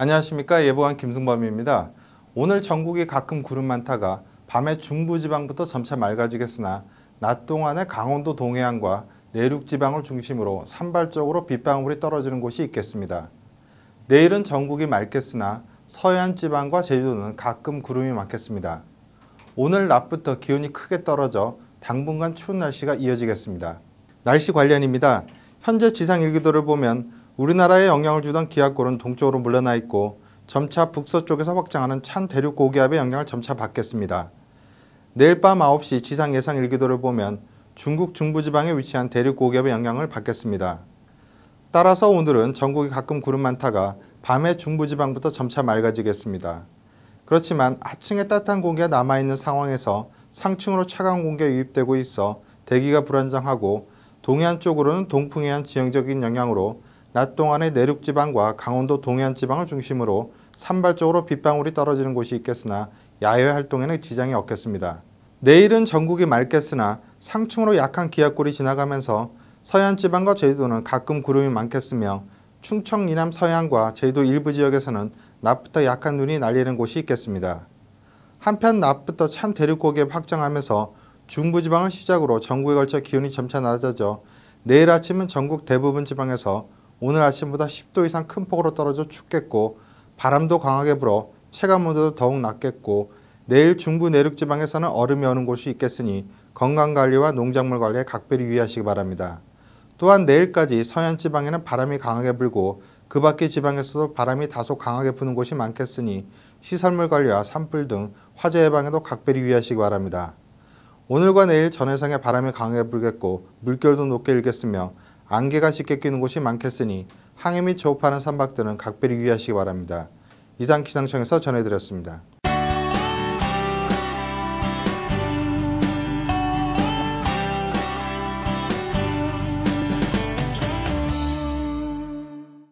안녕하십니까 예보관 김승범입니다. 오늘 전국이 가끔 구름 많다가 밤에 중부지방부터 점차 맑아지겠으나 낮 동안에 강원도 동해안과 내륙지방을 중심으로 산발적으로 빗방울이 떨어지는 곳이 있겠습니다. 내일은 전국이 맑겠으나 서해안 지방과 제주도는 가끔 구름이 많겠습니다. 오늘 낮부터 기온이 크게 떨어져 당분간 추운 날씨가 이어지겠습니다. 날씨 관련입니다. 현재 지상 일기도를 보면 우리나라에 영향을 주던 기압골은 동쪽으로 물러나 있고 점차 북서쪽에서 확장하는 찬 대륙 고기압의 영향을 점차 받겠습니다. 내일 밤 9시 지상 예상 일기도를 보면 중국 중부지방에 위치한 대륙 고기압의 영향을 받겠습니다. 따라서 오늘은 전국이 가끔 구름 많다가 밤에 중부지방부터 점차 맑아지겠습니다. 그렇지만 하층에 따뜻한 공기가 남아있는 상황에서 상층으로 차가운 공기가 유입되고 있어 대기가 불안정하고 동해안 쪽으로는 동풍해안 지형적인 영향으로 낮 동안에 내륙 지방과 강원도 동해안 지방을 중심으로 산발적으로 빗방울이 떨어지는 곳이 있겠으나 야외 활동에는 지장이 없겠습니다. 내일은 전국이 맑겠으나 상층으로 약한 기압골이 지나가면서 서해안 지방과 제주도는 가끔 구름이 많겠으며 충청 이남 서해안과 제주도 일부 지역에서는 낮부터 약한 눈이 날리는 곳이 있겠습니다. 한편 낮부터 찬 대륙고개 확장하면서 중부지방을 시작으로 전국에 걸쳐 기온이 점차 낮아져 내일 아침은 전국 대부분 지방에서 오늘 아침보다 10도 이상 큰 폭으로 떨어져 춥겠고 바람도 강하게 불어 체감 온도도 더욱 낮겠고 내일 중부 내륙 지방에서는 얼음이 오는 곳이 있겠으니 건강관리와 농작물 관리에 각별히 유의하시기 바랍니다. 또한 내일까지 서해안 지방에는 바람이 강하게 불고 그 밖의 지방에서도 바람이 다소 강하게 부는 곳이 많겠으니 시설물 관리와 산불 등 화재 예방에도 각별히 유의하시기 바랍니다. 오늘과 내일 전 해상에 바람이 강하게 불겠고 물결도 높게 일겠으며 안개가 쉽게 끼는 곳이 많겠으니 항해 및 조업하는 선박들은 각별히 유의하시기 바랍니다. 이상 기상청에서 전해드렸습니다.